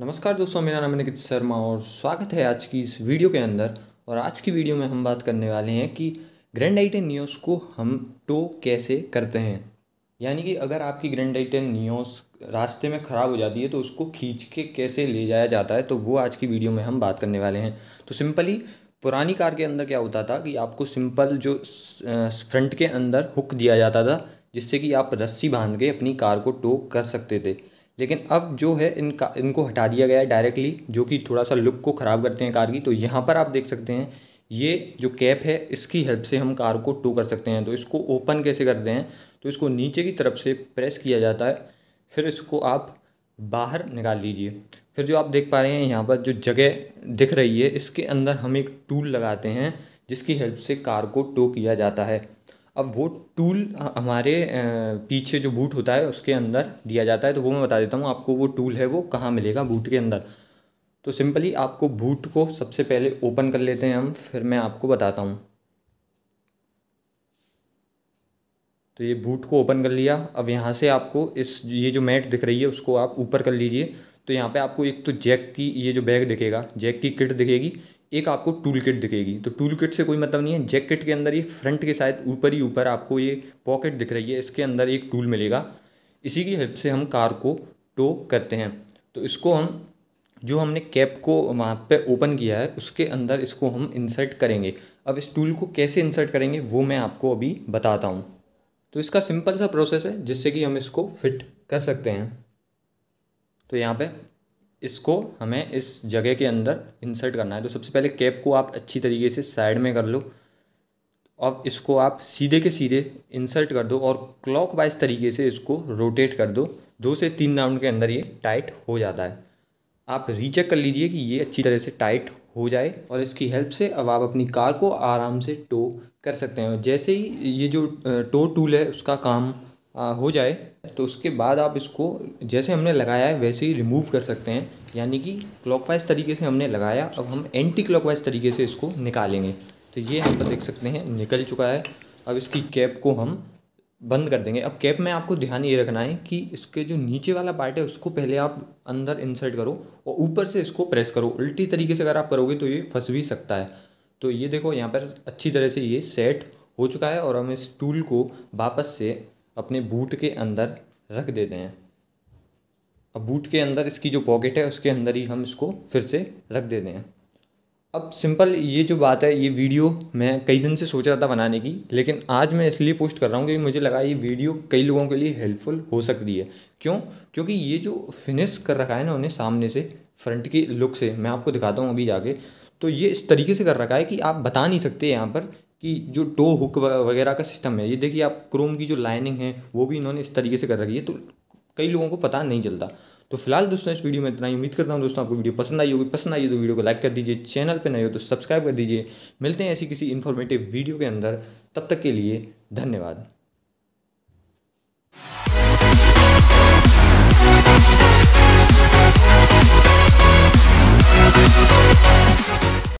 नमस्कार दोस्तों मेरा नाम निकित शर्मा और स्वागत है आज की इस वीडियो के अंदर और आज की वीडियो में हम बात करने वाले हैं कि ग्रैंड आई नियोस को हम टो कैसे करते हैं यानी कि अगर आपकी ग्रैंड आइटन नियोस रास्ते में ख़राब हो जाती है तो उसको खींच के कैसे ले जाया जाता है तो वो आज की वीडियो में हम बात करने वाले हैं तो सिंपली पुरानी कार के अंदर क्या होता था कि आपको सिंपल जो फ्रंट के अंदर हुक दिया जाता था जिससे कि आप रस्सी बांध के अपनी कार को टो कर सकते थे लेकिन अब जो है इनका इनको हटा दिया गया है डायरेक्टली जो कि थोड़ा सा लुक को ख़राब करते हैं कार की तो यहाँ पर आप देख सकते हैं ये जो कैप है इसकी हेल्प से हम कार को टो कर सकते हैं तो इसको ओपन कैसे करते हैं तो इसको नीचे की तरफ से प्रेस किया जाता है फिर इसको आप बाहर निकाल लीजिए फिर जो आप देख पा रहे हैं यहाँ पर जो जगह दिख रही है इसके अंदर हम एक टूल लगाते हैं जिसकी हेल्प से कार को टो किया जाता है अब वो टूल हमारे पीछे जो बूट होता है उसके अंदर दिया जाता है तो वो मैं बता देता हूँ आपको वो टूल है वो कहाँ मिलेगा बूट के अंदर तो सिंपली आपको बूट को सबसे पहले ओपन कर लेते हैं हम फिर मैं आपको बताता हूँ तो ये बूट को ओपन कर लिया अब यहाँ से आपको इस ये जो मैट दिख रही है उसको आप ऊपर कर लीजिए तो यहाँ पे आपको एक तो जैक की ये जो बैग दिखेगा जैक की किट दिखेगी एक आपको टूल किट दिखेगी तो टूल किट से कोई मतलब नहीं है जैकेट के अंदर ये फ्रंट के शायद ऊपर ही ऊपर आपको ये पॉकेट दिख रही है इसके अंदर एक टूल मिलेगा इसी की हेल्प से हम कार को टो करते हैं तो इसको हम जो हमने कैप को वहाँ पे ओपन किया है उसके अंदर इसको हम इंसर्ट करेंगे अब इस टूल को कैसे इंसर्ट करेंगे वो मैं आपको अभी बताता हूँ तो इसका सिंपल सा प्रोसेस है जिससे कि हम इसको फिट कर सकते हैं तो यहाँ पे इसको हमें इस जगह के अंदर इंसर्ट करना है तो सबसे पहले कैप को आप अच्छी तरीके से साइड में कर लो अब इसको आप सीधे के सीधे इंसर्ट कर दो और वाइज तरीके से इसको रोटेट कर दो दो से तीन राउंड के अंदर ये टाइट हो जाता है आप रीचेक कर लीजिए कि ये अच्छी तरह से टाइट हो जाए और इसकी हेल्प से अब आप अपनी कार को आराम से टो कर सकते हैं जैसे ही ये जो टो टूल है उसका काम हो जाए तो उसके बाद आप इसको जैसे हमने लगाया है वैसे ही रिमूव कर सकते हैं यानी कि क्लॉकवाइज तरीके से हमने लगाया अब हम एंटी क्लॉकवाइज तरीके से इसको निकालेंगे तो ये हम पर देख सकते हैं निकल चुका है अब इसकी कैप को हम बंद कर देंगे अब कैप में आपको ध्यान ये रखना है कि इसके जो नीचे वाला पार्ट है उसको पहले आप अंदर इंसर्ट करो और ऊपर से इसको प्रेस करो उल्टी तरीके से अगर आप करोगे तो ये फंस भी सकता है तो ये देखो यहाँ पर अच्छी तरह से ये सेट हो चुका है और हम इस टूल को वापस से अपने बूट के अंदर रख देते हैं अब बूट के अंदर इसकी जो पॉकेट है उसके अंदर ही हम इसको फिर से रख देते हैं अब सिंपल ये जो बात है ये वीडियो मैं कई दिन से सोच रहा था बनाने की लेकिन आज मैं इसलिए पोस्ट कर रहा हूँ क्योंकि मुझे लगा ये वीडियो कई लोगों के लिए हेल्पफुल हो सकती है क्यों क्योंकि ये जो फिनिश कर रखा है ना उन्हें सामने से फ्रंट की लुक से मैं आपको दिखाता हूँ अभी जाके तो ये इस तरीके से कर रखा है कि आप बता नहीं सकते यहाँ पर कि जो टो हुक वगैरह का सिस्टम है ये देखिए आप क्रोम की जो लाइनिंग है वो भी इन्होंने इस तरीके से कर रखी है तो कई लोगों को पता नहीं चलता तो फिलहाल दोस्तों इस वीडियो में इतना ही उम्मीद करता हूँ दोस्तों आपको वीडियो पसंद आई होगी पसंद आई हो तो वीडियो को लाइक कर दीजिए चैनल पर नए हो तो सब्सक्राइब कर दीजिए मिलते हैं ऐसी किसी इन्फॉर्मेटिव वीडियो के अंदर तब तक के लिए धन्यवाद